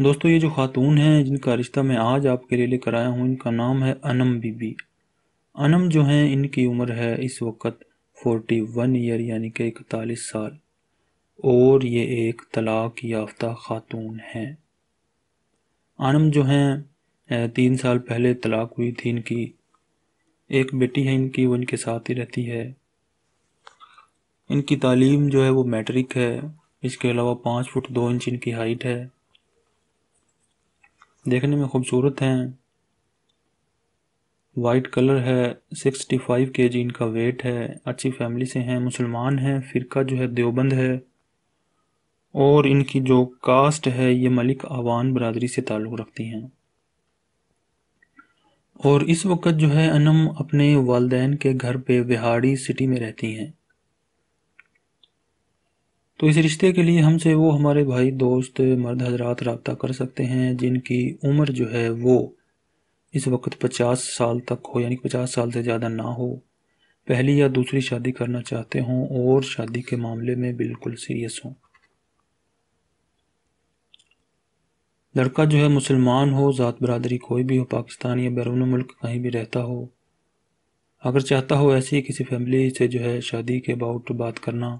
दोस्तों ये जो खातून हैं जिनका रिश्ता मैं आज आपके लिए लेकर आया हूँ इनका नाम है अनम बीबी अनम जो हैं इनकी उम्र है इस वक्त फोर्टी वन ईयर यानी कि इकतालीस साल और ये एक तलाक याफ्ता खातून हैं अनम जो हैं तीन साल पहले तलाक हुई थी इनकी एक बेटी है इनकी वो इनके साथ ही रहती है इनकी तालीम जो है वो मैट्रिक है इसके अलावा पाँच फुट दो इंच इनकी हाइट है देखने में खूबसूरत हैं वाइट कलर है 65 फाइव के जी इनका वेट है अच्छी फैमिली से हैं मुसलमान हैं फ़िरका जो है देवबंद है और इनकी जो कास्ट है ये मलिक आवान बरदरी से ताल्लुक़ रखती हैं और इस वक्त जो है अनम अपने वालदेन के घर पे बिहाड़ी सिटी में रहती हैं तो इस रिश्ते के लिए हमसे वो हमारे भाई दोस्त मर्द हजरात रबता कर सकते हैं जिनकी उम्र जो है वो इस वक्त पचास साल तक हो यानी पचास साल से ज़्यादा ना हो पहली या दूसरी शादी करना चाहते हों और शादी के मामले में बिल्कुल सीरियस हों लड़का जो है मुसलमान हो ज़ात बरदरी कोई भी हो पाकिस्तान या बैरून मुल्क कहीं भी रहता हो अगर चाहता हो ऐसी किसी फैमिली से जो है शादी के अबाउट बात करना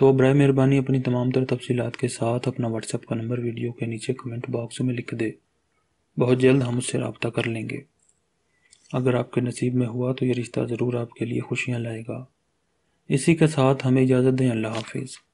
तो बर मेहरबानी अपनी तमाम तर तफसीत के साथ अपना व्हाट्सएप का नंबर वीडियो के नीचे कमेंट बॉक्स में लिख दे बहुत जल्द हम उससे रबता कर लेंगे अगर आपके नसीब में हुआ तो ये रिश्ता ज़रूर आपके लिए खुशियाँ लाएगा इसी के साथ हमें इजाज़त दें अल्लाह हाफिज़